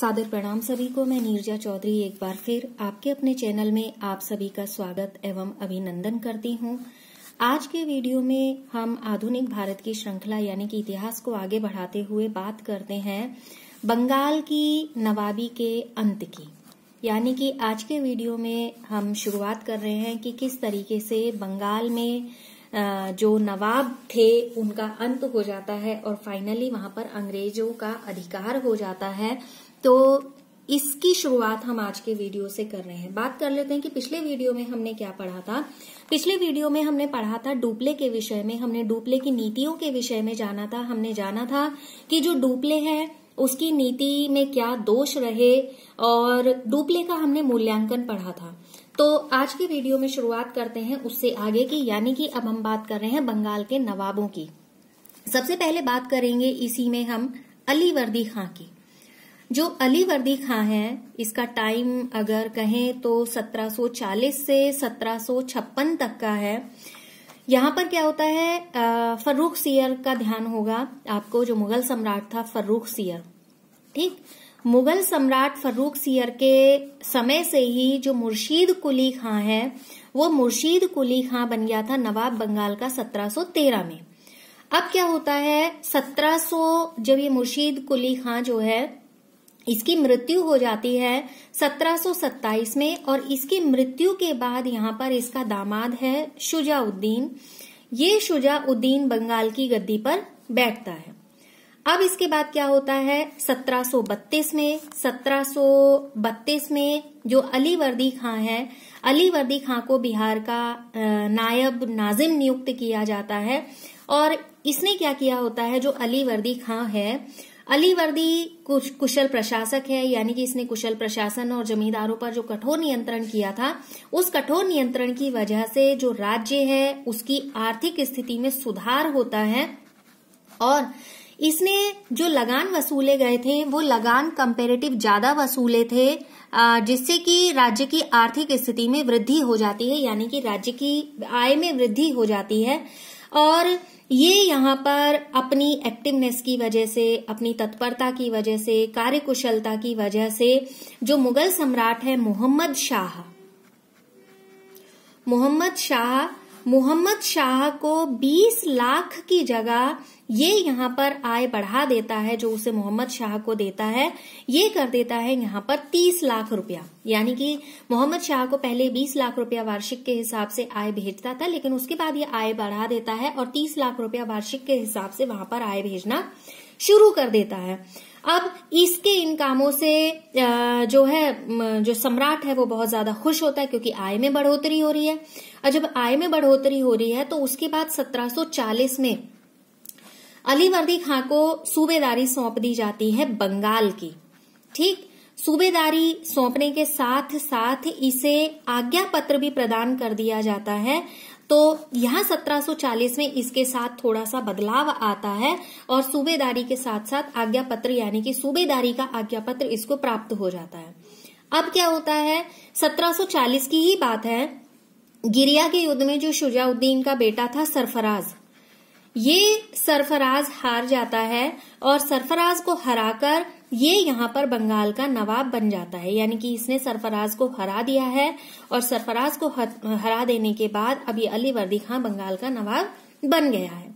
सादर प्रणाम सभी को मैं नीरजा चौधरी एक बार फिर आपके अपने चैनल में आप सभी का स्वागत एवं अभिनंदन करती हूँ आज के वीडियो में हम आधुनिक भारत की श्रृंखला यानी कि इतिहास को आगे बढ़ाते हुए बात करते हैं बंगाल की नवाबी के अंत की यानी कि आज के वीडियो में हम शुरुआत कर रहे हैं कि किस तरीके से बंगाल में जो नवाब थे उनका अंत हो जाता है और फाइनली वहां पर अंग्रेजों का अधिकार हो जाता है तो इसकी शुरुआत हम आज के वीडियो से कर रहे हैं बात कर लेते हैं कि पिछले वीडियो में हमने क्या पढ़ा था पिछले वीडियो में हमने पढ़ा था डुप्ले के विषय में हमने डुप्ले की नीतियों के विषय में जाना था हमने जाना था कि जो डुप्ले है उसकी नीति में क्या दोष रहे और डुप्ले का हमने मूल्यांकन पढ़ा था तो आज की वीडियो में शुरुआत करते हैं उससे आगे की यानी कि अब हम बात कर रहे हैं बंगाल के नवाबों की सबसे पहले बात करेंगे इसी में हम अली वर्दी खां की जो अली वर्दी खां है इसका टाइम अगर कहें तो 1740 से 1756 तक का है यहां पर क्या होता है फर्रुख सियर का ध्यान होगा आपको जो मुगल सम्राट था फर्रुख सियर ठीक मुगल सम्राट फर्रुख सियर के समय से ही जो मुर्शीद कुली खां है वो मुर्शीद कुली खां बन गया था नवाब बंगाल का 1713 में अब क्या होता है 1700 जब ये मुर्शीद कुली खां जो है इसकी मृत्यु हो जाती है 1727 में और इसकी मृत्यु के बाद यहाँ पर इसका दामाद है शुजाउद्दीन ये शुजाउद्दीन बंगाल की गद्दी पर बैठता है अब इसके बाद क्या होता है 1732 में 1732 में जो अली वर्दी खां है अली वर्दी खां को बिहार का नायब नाजिम नियुक्त किया जाता है और इसने क्या किया होता है जो अली वर्दी खां है अली वर्दी कुछ कुशल प्रशासक है यानी कि इसने कुशल प्रशासन और जमींदारों पर जो कठोर नियंत्रण किया था उस कठोर नियंत्रण की वजह से जो राज्य है उसकी आर्थिक स्थिति में सुधार होता है और इसने जो लगान वसूले गए थे वो लगान कंपेरेटिव ज्यादा वसूले थे जिससे कि राज्य की आर्थिक स्थिति में वृद्धि हो जाती है यानी कि राज्य की आय में वृद्धि हो जाती है और ये यहां पर अपनी एक्टिवनेस की वजह से अपनी तत्परता की वजह से कार्यकुशलता की वजह से जो मुगल सम्राट है मोहम्मद शाह मोहम्मद शाह मोहम्मद शाह को 20 लाख की जगह ये यहाँ पर आय बढ़ा देता है जो उसे मोहम्मद शाह को देता है ये कर देता है यहाँ पर 30 लाख रुपया यानी कि मोहम्मद शाह को पहले 20 लाख रुपया वार्षिक के हिसाब से आय भेजता था लेकिन उसके बाद ये आय बढ़ा देता है और 30 लाख रुपया वार्षिक के हिसाब से वहां पर आय भेजना शुरू कर देता है अब इसके इन कामों से जो है जो सम्राट है वो बहुत ज्यादा खुश होता है क्योंकि आय में बढ़ोतरी हो रही है और जब आय में बढ़ोतरी हो रही है तो उसके बाद 1740 में अलीवर्दी खां को सूबेदारी सौंप दी जाती है बंगाल की ठीक सूबेदारी सौंपने के साथ साथ इसे आज्ञा पत्र भी प्रदान कर दिया जाता है तो यहाँ 1740 में इसके साथ थोड़ा सा बदलाव आता है और सूबेदारी के साथ साथ आज्ञा पत्र यानी कि सूबेदारी का आज्ञा पत्र इसको प्राप्त हो जाता है अब क्या होता है 1740 की ही बात है गिरिया के युद्ध में जो शुजाउद्दीन का बेटा था सरफराज ये सरफराज हार जाता है और सरफराज को हराकर ये यहाँ पर बंगाल का नवाब बन जाता है यानी कि इसने सरफराज को हरा दिया है और सरफराज को हरा देने के बाद अब ये अली वर्दी खां बंगाल का नवाब बन गया है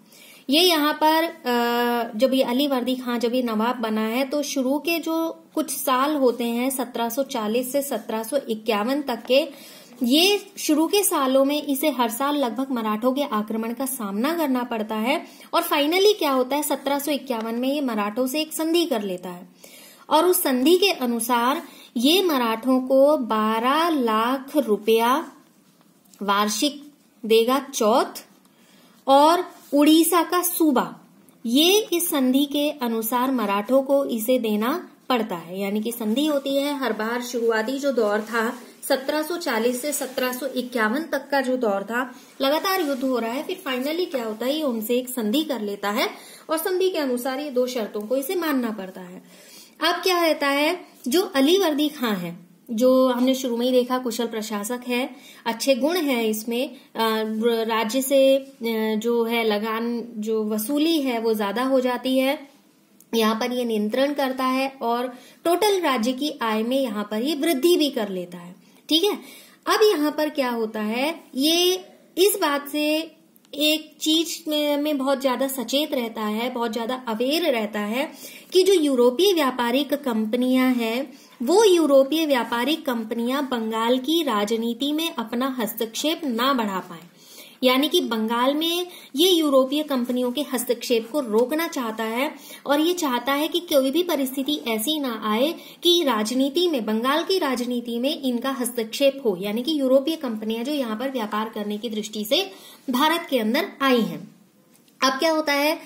ये यहाँ पर जब ये अली वर्दी खां जब ये नवाब बना है तो शुरू के जो कुछ साल होते हैं 1740 से 1751 तक के ये शुरू के सालों में इसे हर साल लगभग मराठों के आक्रमण का सामना करना पड़ता है और फाइनली क्या होता है सत्रह में ये मराठों से एक संधि कर लेता है और उस संधि के अनुसार ये मराठों को 12 लाख रुपया वार्षिक देगा चौथ और उड़ीसा का सूबा ये इस संधि के अनुसार मराठों को इसे देना पड़ता है यानी कि संधि होती है हर बार शुरुआती जो दौर था 1740 से 1751 तक का जो दौर था लगातार युद्ध हो रहा है फिर फाइनली क्या होता है ये उनसे एक संधि कर लेता है और संधि के अनुसार ये दो शर्तों को इसे मानना पड़ता है अब क्या रहता है जो अली वर्दी खां है जो हमने शुरू में ही देखा कुशल प्रशासक है अच्छे गुण है इसमें राज्य से जो है लगान जो वसूली है वो ज्यादा हो जाती है यहाँ पर ये नियंत्रण करता है और टोटल राज्य की आय में यहाँ पर ये वृद्धि भी कर लेता है ठीक है अब यहाँ पर क्या होता है ये इस बात से एक चीज में, में बहुत ज्यादा सचेत रहता है बहुत ज्यादा अवेयर रहता है कि जो यूरोपीय व्यापारिक कंपनियां हैं वो यूरोपीय व्यापारिक कंपनियां बंगाल की राजनीति में अपना हस्तक्षेप ना बढ़ा पाए यानी कि बंगाल में ये यूरोपीय कंपनियों के हस्तक्षेप को रोकना चाहता है और ये चाहता है कि कोई भी परिस्थिति ऐसी ना आए कि राजनीति में बंगाल की राजनीति में इनका हस्तक्षेप हो यानी कि यूरोपीय कंपनियां जो यहां पर व्यापार करने की दृष्टि से भारत के अंदर आई हैं अब क्या होता है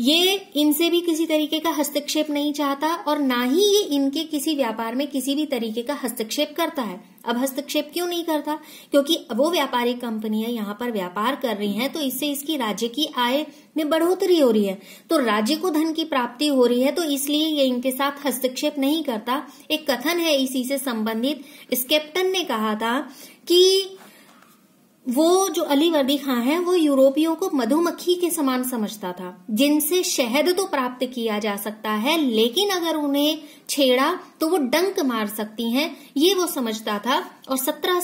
ये इनसे भी किसी तरीके का हस्तक्षेप नहीं चाहता और ना ही ये इनके किसी व्यापार में किसी भी तरीके का हस्तक्षेप करता है अब हस्तक्षेप क्यों नहीं करता क्योंकि वो व्यापारिक कंपनियां यहाँ पर व्यापार कर रही हैं तो इससे इसकी राज्य की आय में बढ़ोतरी हो रही है तो राज्य को धन की प्राप्ति हो रही है तो इसलिए ये इनके साथ हस्तक्षेप नहीं करता एक कथन है इसी से संबंधित स्केप्टन ने कहा था कि वो जो अली वर्दी खां है वो यूरोपियों को मधुमक्खी के समान समझता था जिनसे शहद तो प्राप्त किया जा सकता है लेकिन अगर उन्हें छेड़ा तो वो डंक मार सकती हैं ये वो समझता था और सत्रह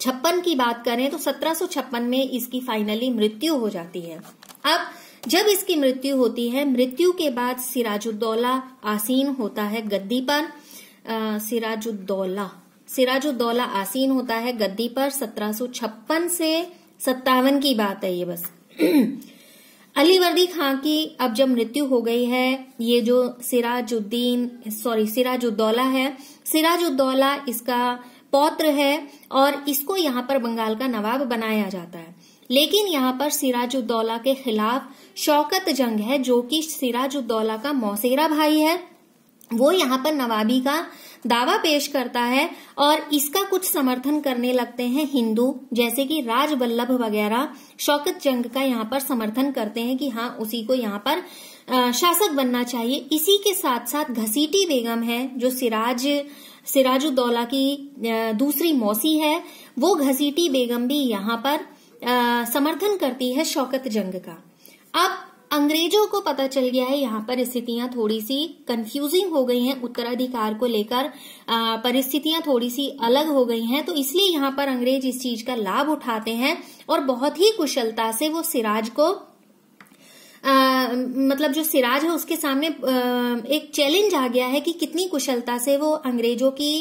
छप्पन की बात करें तो सत्रह छप्पन में इसकी फाइनली मृत्यु हो जाती है अब जब इसकी मृत्यु होती है मृत्यु के बाद सिराजुद्दौला आसीन होता है गद्दी पर सिराजुद्दौला सिराजुद्दौला आसीन होता है गद्दी पर 1756 से सत्तावन की बात है ये बस अली वर्दी खां की अब जब मृत्यु हो गई है ये जो सिराजुद्दीन सॉरी सिराजुद्दौला है सिराजुद्दौला इसका पौत्र है और इसको यहाँ पर बंगाल का नवाब बनाया जाता है लेकिन यहाँ पर सिराजुद्दौला के खिलाफ शौकत जंग है जो कि सिराजुद्दौला का मौसेरा भाई है वो यहाँ पर नवाबी का दावा पेश करता है और इसका कुछ समर्थन करने लगते हैं हिंदू जैसे कि राज वगैरह शौकत जंग का यहाँ पर समर्थन करते हैं कि हाँ उसी को यहाँ पर शासक बनना चाहिए इसी के साथ साथ घसीटी बेगम है जो सिराज सिराजुद्दौला की दूसरी मौसी है वो घसीटी बेगम भी यहाँ पर आ, समर्थन करती है शौकत जंग का अब अंग्रेजों को पता चल गया है यहाँ पर स्थितियां थोड़ी सी कंफ्यूजिंग हो गई हैं उत्तराधिकार को लेकर परिस्थितियां थोड़ी सी अलग हो गई हैं तो इसलिए यहाँ पर अंग्रेज इस चीज का लाभ उठाते हैं और बहुत ही कुशलता से वो सिराज को आ, मतलब जो सिराज है उसके सामने आ, एक चैलेंज आ गया है कि कितनी कुशलता से वो अंग्रेजों की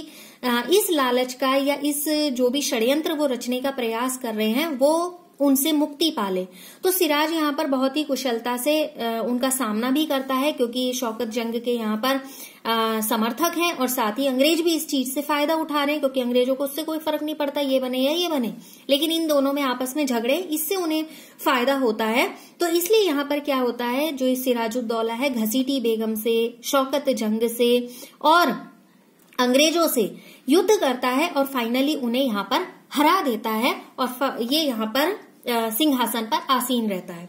आ, इस लालच का या इस जो भी षड्यंत्र वो रचने का प्रयास कर रहे हैं वो उनसे मुक्ति पाले तो सिराज यहाँ पर बहुत ही कुशलता से उनका सामना भी करता है क्योंकि शौकत जंग के यहाँ पर आ, समर्थक हैं और साथ ही अंग्रेज भी इस चीज से फायदा उठा रहे हैं क्योंकि अंग्रेजों को उससे कोई फर्क नहीं पड़ता ये बने या ये बने लेकिन इन दोनों में आपस में झगड़े इससे उन्हें फायदा होता है तो इसलिए यहाँ पर क्या होता है जो इस सिराजुद्दौला है घसीटी बेगम से शौकत जंग से और अंग्रेजों से युद्ध करता है और फाइनली उन्हें यहाँ पर हरा देता है और ये यहाँ पर सिंहासन पर आसीन रहता है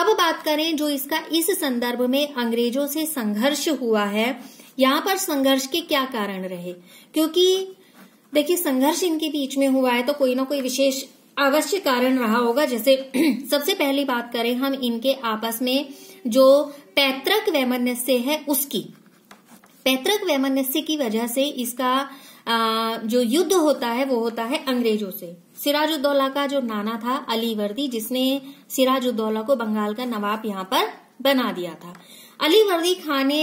अब बात करें जो इसका इस संदर्भ में अंग्रेजों से संघर्ष हुआ है यहाँ पर संघर्ष के क्या कारण रहे क्योंकि देखिए संघर्ष इनके बीच में हुआ है तो कोई ना कोई विशेष अवश्य कारण रहा होगा जैसे सबसे पहली बात करें हम इनके आपस में जो पैतृक वैमनस्य है उसकी पैतृक वैमनस्य की वजह से इसका जो युद्ध होता है वो होता है अंग्रेजों से सिराजुद्दौला का जो नाना था अली वर्दी जिसने सिराजुद्दौला को बंगाल का नवाब यहाँ पर बना दिया था अली वर्दी खान ने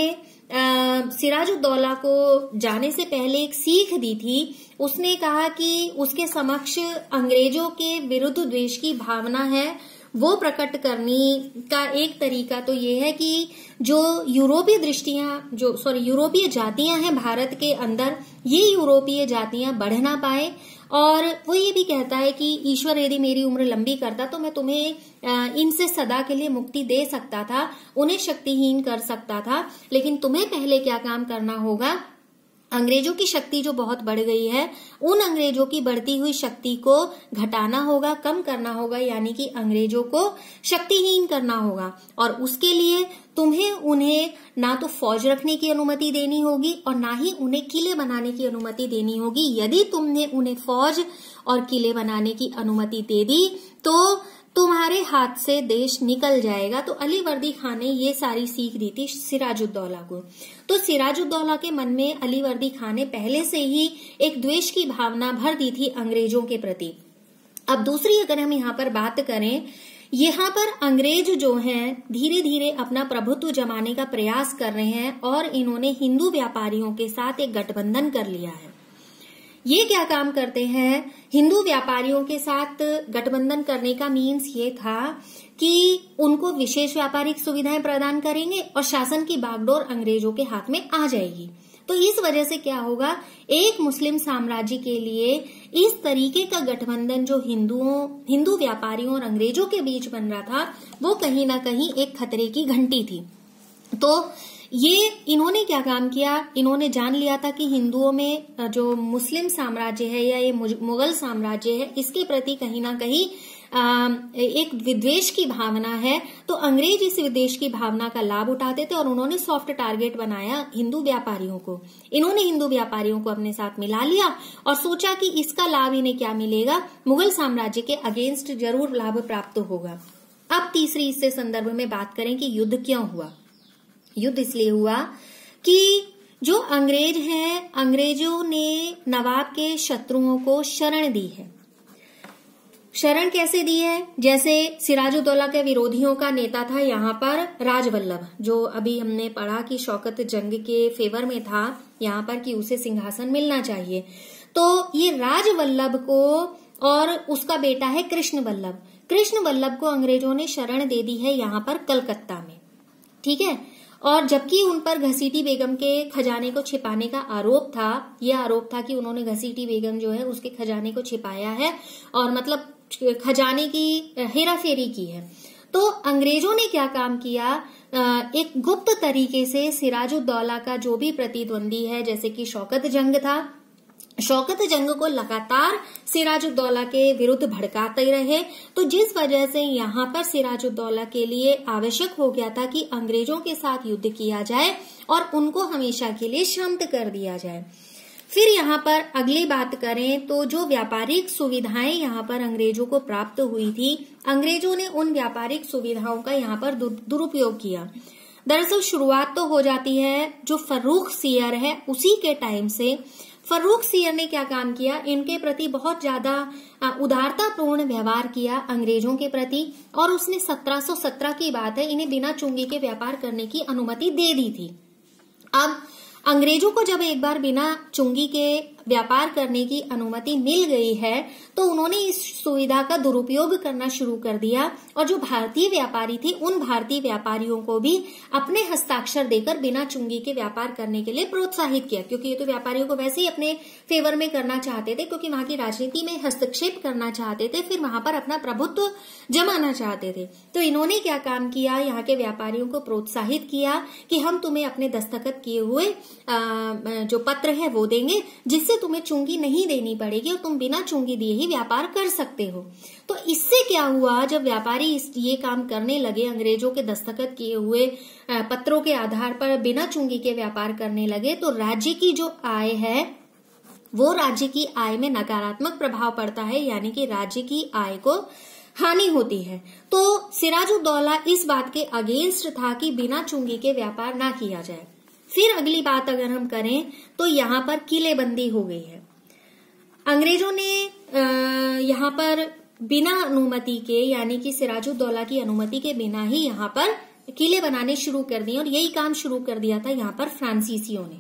सिराजुद्दौला को जाने से पहले एक सीख दी थी उसने कहा कि उसके समक्ष अंग्रेजों के विरुद्ध द्वेष की भावना है वो प्रकट करने का एक तरीका तो ये है कि जो यूरोपीय दृष्टियां जो सॉरी यूरोपीय जातियां हैं भारत के अंदर ये यूरोपीय जातियां बढ़ ना पाए और वो ये भी कहता है कि ईश्वर यदि मेरी उम्र लंबी करता तो मैं तुम्हें इनसे सदा के लिए मुक्ति दे सकता था उन्हें शक्तिहीन कर सकता था लेकिन तुम्हें पहले क्या काम करना होगा अंग्रेजों की शक्ति जो बहुत बढ़ गई है उन अंग्रेजों की बढ़ती हुई शक्ति को घटाना होगा कम करना होगा यानी कि अंग्रेजों को शक्तिहीन करना होगा और उसके लिए तुम्हें उन्हें ना तो फौज रखने की अनुमति देनी होगी और ना ही उन्हें किले बनाने की अनुमति देनी होगी यदि तुमने उन्हें फौज और किले बनाने की अनुमति दे दी तो तुम्हारे हाथ से देश निकल जाएगा तो अली वर्दी खान ने ये सारी सीख दी थी सिराजुद्दौला को तो सिराजुद्दौला के मन में अली वर्दी खान ने पहले से ही एक द्वेष की भावना भर दी थी अंग्रेजों के प्रति अब दूसरी अगर हम यहाँ पर बात करें यहाँ पर अंग्रेज जो हैं धीरे धीरे अपना प्रभुत्व जमाने का प्रयास कर रहे हैं और इन्होंने हिंदू व्यापारियों के साथ एक गठबंधन कर लिया है ये क्या काम करते हैं हिंदू व्यापारियों के साथ गठबंधन करने का मीन्स ये था कि उनको विशेष व्यापारिक सुविधाएं प्रदान करेंगे और शासन की बागडोर अंग्रेजों के हाथ में आ जाएगी तो इस वजह से क्या होगा एक मुस्लिम साम्राज्य के लिए इस तरीके का गठबंधन जो हिंदुओं हिंदू व्यापारियों और अंग्रेजों के बीच बन रहा था वो कहीं ना कहीं एक खतरे की घंटी थी तो ये इन्होंने क्या काम किया इन्होंने जान लिया था कि हिंदुओं में जो मुस्लिम साम्राज्य है या ये मुगल साम्राज्य है इसके प्रति कहीं ना कहीं एक विद्वेश की भावना है तो अंग्रेज इस विद्वेश की भावना का लाभ उठाते थे और उन्होंने सॉफ्ट टारगेट बनाया हिंदू व्यापारियों को इन्होंने हिंदू व्यापारियों को अपने साथ मिला लिया और सोचा कि इसका लाभ इन्हें क्या मिलेगा मुगल साम्राज्य के अगेंस्ट जरूर लाभ प्राप्त होगा अब तीसरी इससे संदर्भ में बात करें कि युद्ध क्यों हुआ युद्ध इसलिए हुआ कि जो अंग्रेज हैं अंग्रेजों ने नवाब के शत्रुओं को शरण दी है शरण कैसे दी है जैसे सिराजुद्दौला के विरोधियों का नेता था यहाँ पर राजवल्लभ जो अभी हमने पढ़ा कि शौकत जंग के फेवर में था यहाँ पर कि उसे सिंहासन मिलना चाहिए तो ये राजवल्लभ को और उसका बेटा है कृष्ण वल्लभ कृष्ण वल्लभ को अंग्रेजों ने शरण दे दी है यहाँ पर कलकत्ता में ठीक है और जबकि उन पर घसीटी बेगम के खजाने को छिपाने का आरोप था यह आरोप था कि उन्होंने घसीटी बेगम जो है उसके खजाने को छिपाया है और मतलब खजाने की हेरा फेरी की है तो अंग्रेजों ने क्या काम किया एक गुप्त तरीके से सिराजुद्दौला का जो भी प्रतिद्वंदी है जैसे कि शौकत जंग था शौकत जंग को लगातार सिराजुद्दौला के विरुद्ध भड़काते रहे तो जिस वजह से यहाँ पर सिराजुद्दौला के लिए आवश्यक हो गया था कि अंग्रेजों के साथ युद्ध किया जाए और उनको हमेशा के लिए शांत कर दिया जाए फिर यहाँ पर अगली बात करें तो जो व्यापारिक सुविधाएं यहाँ पर अंग्रेजों को प्राप्त हुई थी अंग्रेजों ने उन व्यापारिक सुविधाओं का यहाँ पर दुरुपयोग किया दरअसल शुरुआत तो हो जाती है जो फरूख सियर है उसी के टाइम से फर्रूख सीयर ने क्या काम किया इनके प्रति बहुत ज्यादा उदारतापूर्ण व्यवहार किया अंग्रेजों के प्रति और उसने 1717 की बात है इन्हें बिना चुंगी के व्यापार करने की अनुमति दे दी थी अब अंग्रेजों को जब एक बार बिना चुंगी के व्यापार करने की अनुमति मिल गई है तो उन्होंने इस सुविधा का दुरुपयोग करना शुरू कर दिया और जो भारतीय व्यापारी थे उन भारतीय व्यापारियों को भी अपने हस्ताक्षर देकर बिना चुंगी के व्यापार करने के लिए प्रोत्साहित किया क्योंकि ये तो व्यापारियों को वैसे ही अपने फेवर में करना चाहते थे क्योंकि वहां की राजनीति में हस्तक्षेप करना चाहते थे फिर वहां पर अपना प्रभुत्व जमाना चाहते थे तो इन्होंने क्या काम किया यहाँ के व्यापारियों को प्रोत्साहित किया कि हम तुम्हें अपने दस्तखत किए हुए जो पत्र है वो देंगे जिससे तो तुम्हें चुंगी नहीं देनी पड़ेगी और तुम बिना चुंगी दिए ही व्यापार कर सकते हो तो इससे क्या हुआ जब व्यापारी इस ये काम करने लगे अंग्रेजों के दस्तखत किए हुए पत्रों के आधार पर बिना चुंगी के व्यापार करने लगे तो राज्य की जो आय है वो राज्य की आय में नकारात्मक प्रभाव पड़ता है यानी कि राज्य की आय को हानि होती है तो सिराजुद्दौला इस बात के अगेंस्ट था कि बिना चुंगी के व्यापार ना किया जाए फिर अगली बात अगर हम करें तो यहां पर किलेबंदी हो गई है अंग्रेजों ने यहां पर बिना अनुमति के यानी कि सिराजुद्दौला की अनुमति के बिना ही यहां पर किले बनाने शुरू कर दिए और यही काम शुरू कर दिया था यहां पर फ्रांसीसियों ने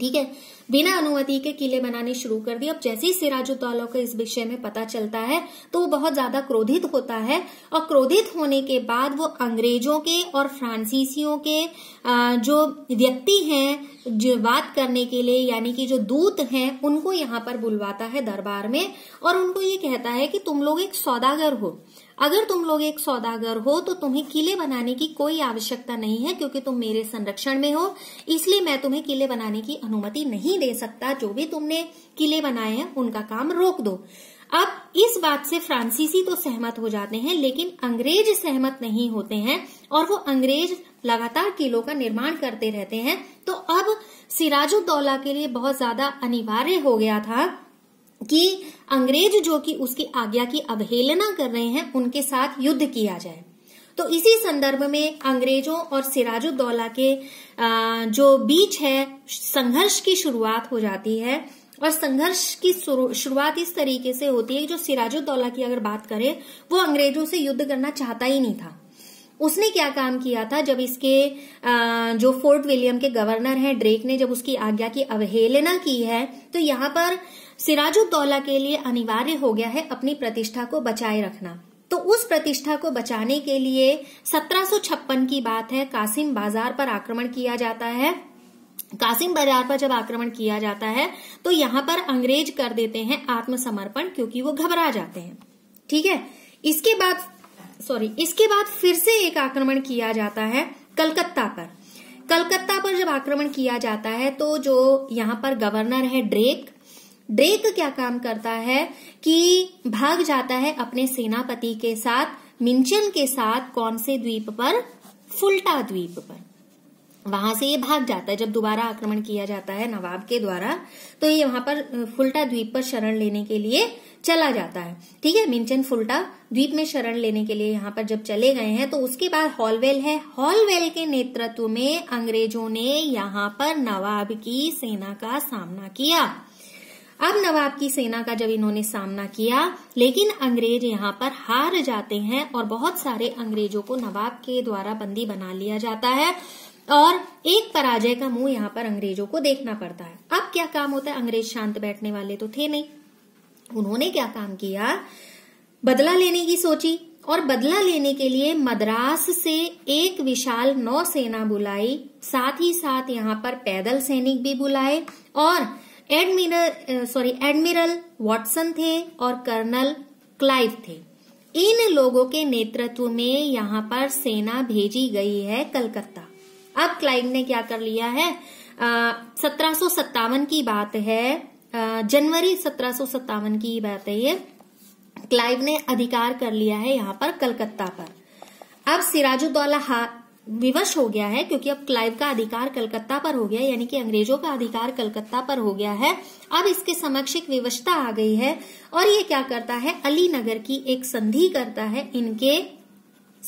ठीक है बिना अनुमति के किले बनाने शुरू कर दिए अब जैसे ही सिराजुद्दौला को इस विषय में पता चलता है तो वो बहुत ज्यादा क्रोधित होता है और क्रोधित होने के बाद वो अंग्रेजों के और फ्रांसीसियों के जो व्यक्ति हैं जो बात करने के लिए यानी कि जो दूत हैं उनको यहाँ पर बुलवाता है दरबार में और उनको ये कहता है कि तुम लोग एक सौदागर हो अगर तुम लोग एक सौदागर हो तो तुम्हें किले बनाने की कोई आवश्यकता नहीं है क्योंकि तुम मेरे संरक्षण में हो इसलिए मैं तुम्हें किले बनाने की अनुमति नहीं दे सकता जो भी तुमने किले बनाए हैं उनका काम रोक दो अब इस बात से फ्रांसीसी तो सहमत हो जाते हैं लेकिन अंग्रेज सहमत नहीं होते हैं और वो अंग्रेज लगातार किलों का निर्माण करते रहते हैं तो अब सिराजुद्दौला के लिए बहुत ज्यादा अनिवार्य हो गया था कि अंग्रेज जो कि उसकी आज्ञा की अवहेलना कर रहे हैं उनके साथ युद्ध किया जाए तो इसी संदर्भ में अंग्रेजों और सिराजुद्दौला के जो बीच है संघर्ष की शुरुआत हो जाती है और संघर्ष की शुरुआत इस तरीके से होती है जो सिराजुद्दौला की अगर बात करें वो अंग्रेजों से युद्ध करना चाहता ही नहीं था उसने क्या काम किया था जब इसके जो फोर्ट विलियम के गवर्नर हैं ड्रेक ने जब उसकी आज्ञा की अवहेलना की है तो यहाँ पर सिराजुद्दौला के लिए अनिवार्य हो गया है अपनी प्रतिष्ठा को बचाए रखना तो उस प्रतिष्ठा को बचाने के लिए 1756 की बात है कासिम बाजार पर आक्रमण किया जाता है कासिम बाजार पर जब आक्रमण किया जाता है तो यहां पर अंग्रेज कर देते हैं आत्मसमर्पण क्योंकि वो घबरा जाते हैं ठीक है इसके बाद सॉरी इसके बाद फिर से एक आक्रमण किया जाता है कलकत्ता पर कलकत्ता पर जब आक्रमण किया जाता है तो जो यहां पर गवर्नर है ड्रेक ड्रेक क्या काम करता है कि भाग जाता है अपने सेनापति के साथ मिंचन के साथ कौन से द्वीप पर फुलटा द्वीप पर वहां से ये भाग जाता है जब दोबारा आक्रमण किया जाता है नवाब के द्वारा तो ये वहां पर फुलटा द्वीप पर शरण लेने के लिए चला जाता है ठीक है मिंचन फुलटा द्वीप में शरण लेने के लिए यहाँ पर जब चले गए हैं तो उसके बाद हॉलवेल है हॉलवेल के नेतृत्व में अंग्रेजों ने यहाँ पर नवाब की सेना का सामना किया अब नवाब की सेना का जब इन्होंने सामना किया लेकिन अंग्रेज यहाँ पर हार जाते हैं और बहुत सारे अंग्रेजों को नवाब के द्वारा बंदी बना लिया जाता है और एक पराजय का मुंह यहाँ पर अंग्रेजों को देखना पड़ता है अब क्या काम होता है अंग्रेज शांत बैठने वाले तो थे नहीं उन्होंने क्या काम किया बदला लेने की सोची और बदला लेने के लिए मद्रास से एक विशाल नौसेना बुलाई साथ ही साथ यहाँ पर पैदल सैनिक भी बुलाए और एडमिरल सॉरी एडमिरल वॉटसन थे और कर्नल क्लाइव थे इन लोगों के नेतृत्व में यहाँ पर सेना भेजी गई है कलकत्ता अब क्लाइव ने क्या कर लिया है सत्रह की बात है जनवरी सत्रह की बात है ये क्लाइव ने अधिकार कर लिया है यहाँ पर कलकत्ता पर अब सिराजुद्दौला विवश हो गया है क्योंकि अब क्लाइव का अधिकार कलकत्ता पर हो गया यानी कि अंग्रेजों का अधिकार कलकत्ता पर हो गया है अब इसके समक्ष एक विवशता आ गई है और ये क्या करता है अली नगर की एक संधि करता है इनके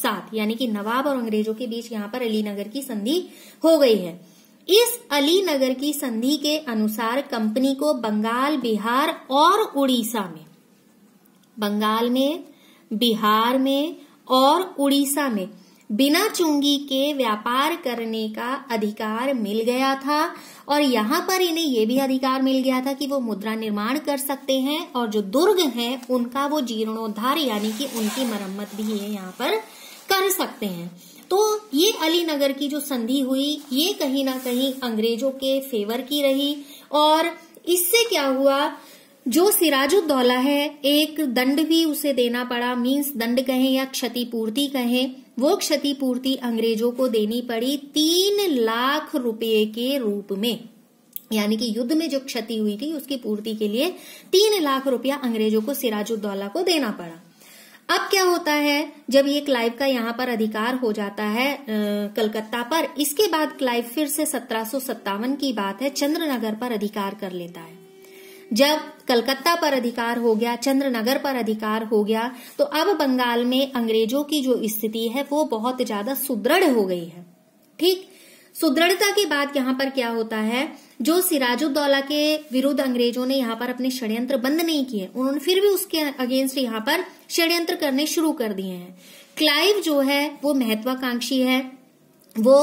साथ यानी कि नवाब और अंग्रेजों के बीच यहाँ पर अली नगर की संधि हो गई है इस अली नगर की संधि के अनुसार कंपनी को बंगाल बिहार और उड़ीसा में बंगाल में बिहार में और उड़ीसा में बिना चुंगी के व्यापार करने का अधिकार मिल गया था और यहाँ पर इन्हें ये भी अधिकार मिल गया था कि वो मुद्रा निर्माण कर सकते हैं और जो दुर्ग हैं उनका वो जीर्णोद्धार यानी कि उनकी मरम्मत भी ये यहाँ पर कर सकते हैं तो ये अली नगर की जो संधि हुई ये कहीं ना कहीं अंग्रेजों के फेवर की रही और इससे क्या हुआ जो सिराजुद्दौला है एक दंड भी उसे देना पड़ा मीन्स दंड कहें या क्षतिपूर्ति कहें वो क्षतिपूर्ति अंग्रेजों को देनी पड़ी तीन लाख रुपए के रूप में यानी कि युद्ध में जो क्षति हुई थी उसकी पूर्ति के लिए तीन लाख रुपया अंग्रेजों को सिराजुद्दौला को देना पड़ा अब क्या होता है जब ये क्लाइव का यहाँ पर अधिकार हो जाता है आ, कलकत्ता पर इसके बाद क्लाइव फिर से सत्रह की बात है चंद्रनगर पर अधिकार कर लेता है जब कलकत्ता पर अधिकार हो गया चंद्रनगर पर अधिकार हो गया तो अब बंगाल में अंग्रेजों की जो स्थिति है वो बहुत ज्यादा सुदृढ़ हो गई है ठीक सुदृढ़ता के बाद यहाँ पर क्या होता है जो सिराजुद्दौला के विरुद्ध अंग्रेजों ने यहाँ पर अपने षड्यंत्र बंद नहीं किए उन्होंने फिर भी उसके अगेंस्ट यहाँ पर षड्यंत्र करने शुरू कर दिए हैं क्लाइव जो है वो महत्वाकांक्षी है वो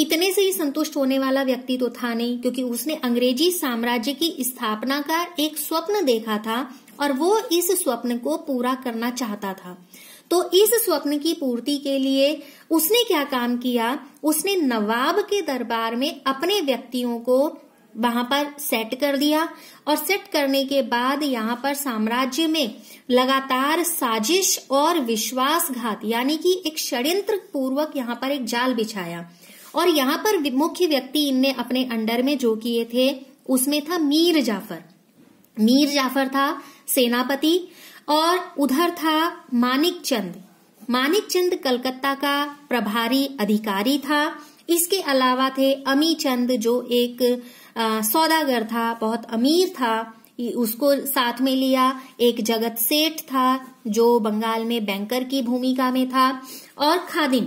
इतने से ही संतुष्ट होने वाला व्यक्ति तो था नहीं क्योंकि उसने अंग्रेजी साम्राज्य की स्थापना का एक स्वप्न देखा था और वो इस स्वप्न को पूरा करना चाहता था तो इस स्वप्न की पूर्ति के लिए उसने क्या काम किया उसने नवाब के दरबार में अपने व्यक्तियों को वहां पर सेट कर दिया और सेट करने के बाद यहाँ पर साम्राज्य में लगातार साजिश और विश्वासघात यानी कि एक षड्यंत्र पूर्वक यहाँ पर एक जाल बिछाया और यहाँ पर मुख्य व्यक्ति इनने अपने अंडर में जो किए थे उसमें था मीर जाफर मीर जाफर था सेनापति और उधर था मानिक चंद मानिक चंद कलकत्ता का प्रभारी अधिकारी था इसके अलावा थे अमी चंद जो एक आ, सौदागर था बहुत अमीर था उसको साथ में लिया एक जगत सेठ था जो बंगाल में बैंकर की भूमिका में था और खादिम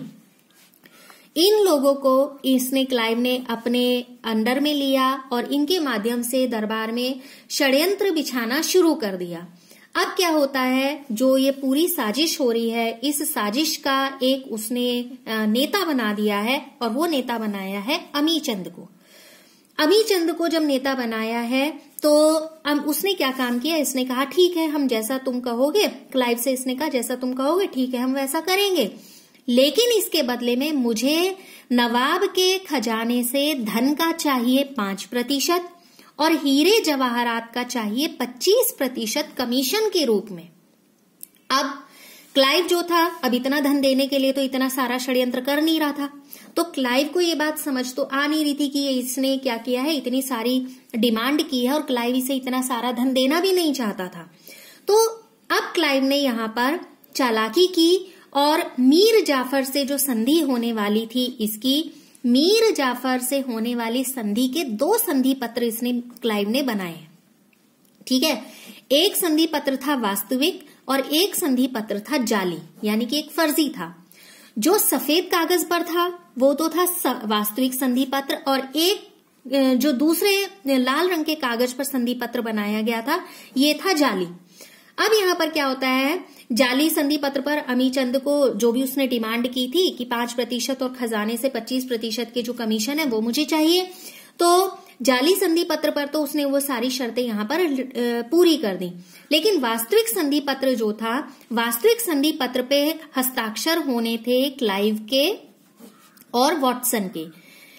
इन लोगों को इसने क्लाइव ने अपने अंडर में लिया और इनके माध्यम से दरबार में षड्यंत्र बिछाना शुरू कर दिया अब क्या होता है जो ये पूरी साजिश हो रही है इस साजिश का एक उसने नेता बना दिया है और वो नेता बनाया है अमी चंद को अमी चंद को जब नेता बनाया है तो उसने क्या काम किया इसने कहा ठीक है हम जैसा तुम कहोगे क्लाइव से इसने कहा जैसा तुम कहोगे ठीक है हम वैसा करेंगे लेकिन इसके बदले में मुझे नवाब के खजाने से धन का चाहिए पांच प्रतिशत और हीरे जवाहरात का चाहिए पच्चीस प्रतिशत कमीशन के रूप में अब क्लाइव जो था अब इतना धन देने के लिए तो इतना सारा षड्यंत्र कर नहीं रहा था तो क्लाइव को ये बात समझ तो आ नहीं रही थी कि ये इसने क्या किया है इतनी सारी डिमांड की है और क्लाइव इसे इतना सारा धन देना भी नहीं चाहता था तो अब क्लाइव ने यहां पर चालाकी की और मीर जाफर से जो संधि होने वाली थी इसकी मीर जाफर से होने वाली संधि के दो संधि पत्र इसने क्लाइव ने बनाए ठीक है एक संधि पत्र था वास्तविक और एक संधि पत्र था जाली यानी कि एक फर्जी था जो सफेद कागज पर था वो तो था वास्तविक संधि पत्र और एक जो दूसरे लाल रंग के कागज पर संधि पत्र बनाया गया था ये था जाली अब यहाँ पर क्या होता है जाली संधि पत्र पर अमी चंद को जो भी उसने डिमांड की थी कि पांच प्रतिशत और खजाने से पच्चीस प्रतिशत के जो कमीशन है वो मुझे चाहिए तो जाली संधि पत्र पर तो उसने वो सारी शर्तें यहाँ पर पूरी कर दी लेकिन वास्तविक संधि पत्र जो था वास्तविक संधि पत्र पे हस्ताक्षर होने थे क्लाइव के और वॉटसन के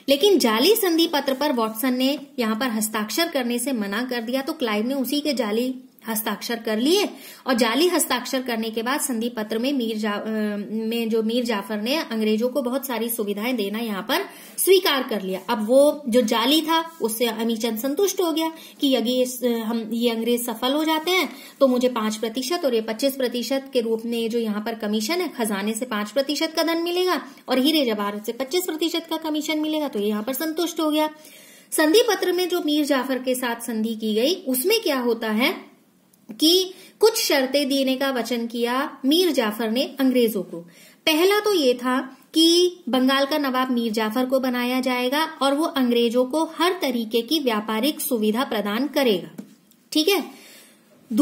लेकिन जाली संधि पत्र पर वॉटसन ने यहाँ पर हस्ताक्षर करने से मना कर दिया तो क्लाइव ने उसी के जाली हस्ताक्षर कर लिए और जाली हस्ताक्षर करने के बाद संधि पत्र में मीर जा, में जो मीर जाफर ने अंग्रेजों को बहुत सारी सुविधाएं देना यहाँ पर स्वीकार कर लिया अब वो जो जाली था उससे अमीचंद संतुष्ट हो गया कि यदि हम ये अंग्रेज सफल हो जाते हैं तो मुझे पांच प्रतिशत और ये पच्चीस प्रतिशत के रूप में जो यहाँ पर कमीशन है खजाने से पांच प्रतिशत का धन मिलेगा और हीरे जवाहर से पच्चीस प्रतिशत का कमीशन मिलेगा तो ये यहाँ पर संतुष्ट हो गया संधि पत्र में जो मीर जाफर के साथ संधि की गई उसमें क्या होता है कि कुछ शर्तें देने का वचन किया मीर जाफर ने अंग्रेजों को पहला तो ये था कि बंगाल का नवाब मीर जाफर को बनाया जाएगा और वो अंग्रेजों को हर तरीके की व्यापारिक सुविधा प्रदान करेगा ठीक है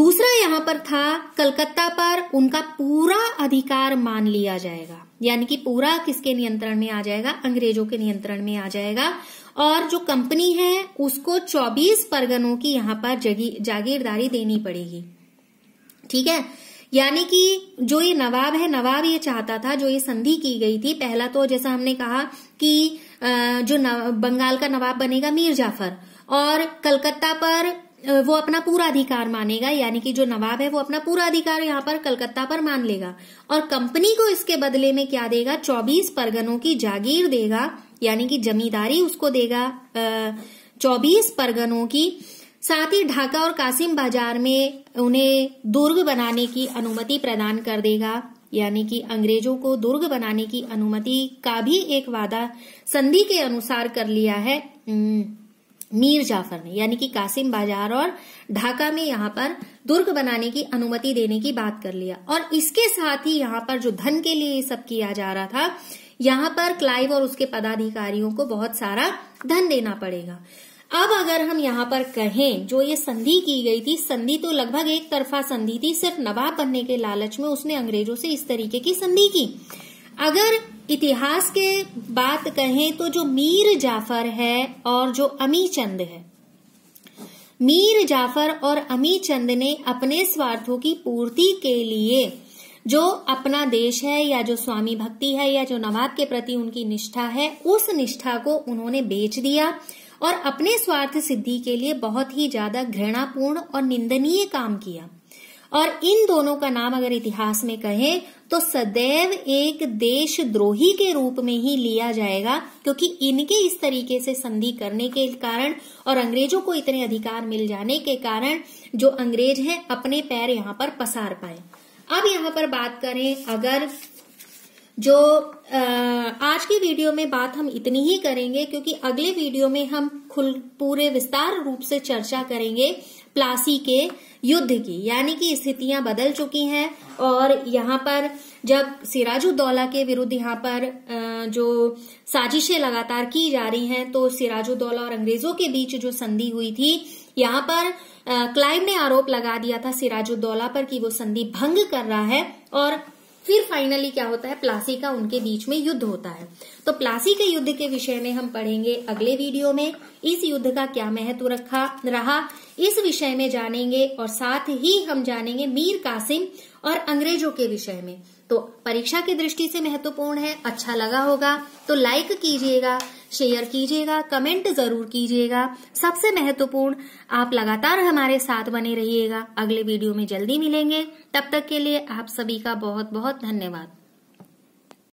दूसरा यहां पर था कलकत्ता पर उनका पूरा अधिकार मान लिया जाएगा यानी कि पूरा किसके नियंत्रण में आ जाएगा अंग्रेजों के नियंत्रण में आ जाएगा और जो कंपनी है उसको 24 परगनों की यहाँ पर जागीरदारी देनी पड़ेगी ठीक है यानी कि जो ये नवाब है नवाब ये चाहता था जो ये संधि की गई थी पहला तो जैसा हमने कहा कि जो बंगाल का नवाब बनेगा मीर जाफर और कलकत्ता पर वो अपना पूरा अधिकार मानेगा यानी कि जो नवाब है वो अपना पूरा अधिकार यहाँ पर कलकत्ता पर मान लेगा और कंपनी को इसके बदले में क्या देगा 24 परगनों की जागीर देगा यानी कि जमींदारी उसको देगा चौबीस परगनों की साथ ही ढाका और कासिम बाजार में उन्हें दुर्ग बनाने की अनुमति प्रदान कर देगा यानी कि अंग्रेजों को दुर्ग बनाने की अनुमति का भी एक वादा संधि के अनुसार कर लिया है मीर जाफर ने यानी कि कासिम बाजार और ढाका में यहाँ पर दुर्ग बनाने की अनुमति देने की बात कर लिया और इसके साथ ही यहाँ पर जो धन के लिए ये सब किया जा रहा था यहाँ पर क्लाइव और उसके पदाधिकारियों को बहुत सारा धन देना पड़ेगा अब अगर हम यहाँ पर कहें जो ये संधि की गई थी संधि तो लगभग एक तरफा संधि थी सिर्फ नवाब बनने के लालच में उसने अंग्रेजों से इस तरीके की संधि की अगर इतिहास के बात कहें तो जो मीर जाफर है और जो अमी चंद है मीर जाफर और अमी चंद ने अपने स्वार्थों की पूर्ति के लिए जो अपना देश है या जो स्वामी भक्ति है या जो नवाब के प्रति उनकी निष्ठा है उस निष्ठा को उन्होंने बेच दिया और अपने स्वार्थ सिद्धि के लिए बहुत ही ज्यादा घृणापूर्ण और निंदनीय काम किया और इन दोनों का नाम अगर इतिहास में कहें तो सदैव एक देशद्रोही के रूप में ही लिया जाएगा क्योंकि इनके इस तरीके से संधि करने के कारण और अंग्रेजों को इतने अधिकार मिल जाने के कारण जो अंग्रेज हैं अपने पैर यहां पर पसार पाए अब यहां पर बात करें अगर जो आज की वीडियो में बात हम इतनी ही करेंगे क्योंकि अगले वीडियो में हम खुल पूरे विस्तार रूप से चर्चा करेंगे प्लासी के युद्ध की यानी कि स्थितियां बदल चुकी हैं और यहां पर जब सिराजुद्दौला के विरुद्ध यहां पर जो साजिशें लगातार की जा रही हैं तो सिराजुद्दौला और अंग्रेजों के बीच जो संधि हुई थी यहाँ पर क्लाइव ने आरोप लगा दिया था सिराजुद्दौला पर कि वो संधि भंग कर रहा है और फिर फाइनली क्या होता है प्लासी का उनके बीच में युद्ध होता है तो प्लासी के युद्ध के विषय में हम पढ़ेंगे अगले वीडियो में इस युद्ध का क्या महत्व रखा रहा इस विषय में जानेंगे और साथ ही हम जानेंगे मीर कासिम और अंग्रेजों के विषय में तो परीक्षा की दृष्टि से महत्वपूर्ण है अच्छा लगा होगा तो लाइक कीजिएगा शेयर कीजिएगा कमेंट जरूर कीजिएगा सबसे महत्वपूर्ण आप लगातार हमारे साथ बने रहिएगा अगले वीडियो में जल्दी मिलेंगे तब तक के लिए आप सभी का बहुत बहुत धन्यवाद